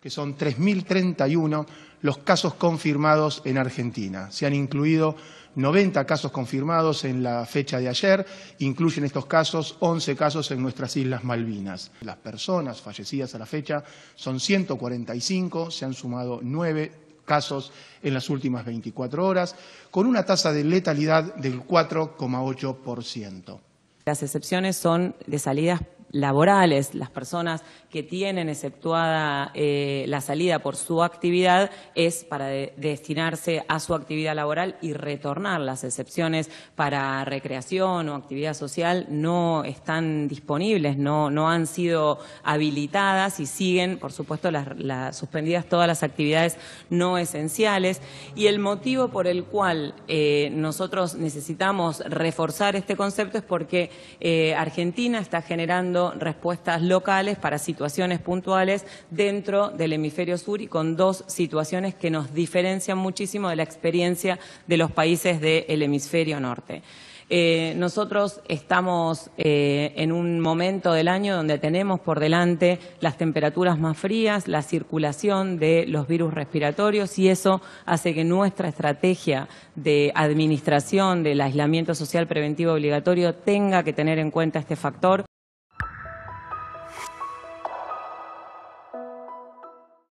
que son 3.031 los casos confirmados en Argentina. Se han incluido 90 casos confirmados en la fecha de ayer, incluyen estos casos 11 casos en nuestras Islas Malvinas. Las personas fallecidas a la fecha son 145, se han sumado 9 casos en las últimas 24 horas, con una tasa de letalidad del 4,8%. Las excepciones son de salidas laborales, las personas que tienen exceptuada eh, la salida por su actividad, es para destinarse a su actividad laboral y retornar. Las excepciones para recreación o actividad social no están disponibles, no, no han sido habilitadas y siguen, por supuesto, las, suspendidas todas las actividades no esenciales. Y el motivo por el cual eh, nosotros necesitamos reforzar este concepto es porque eh, Argentina está generando respuestas locales para situaciones puntuales dentro del hemisferio sur y con dos situaciones que nos diferencian muchísimo de la experiencia de los países del hemisferio norte. Eh, nosotros estamos eh, en un momento del año donde tenemos por delante las temperaturas más frías, la circulación de los virus respiratorios y eso hace que nuestra estrategia de administración del aislamiento social preventivo obligatorio tenga que tener en cuenta este factor.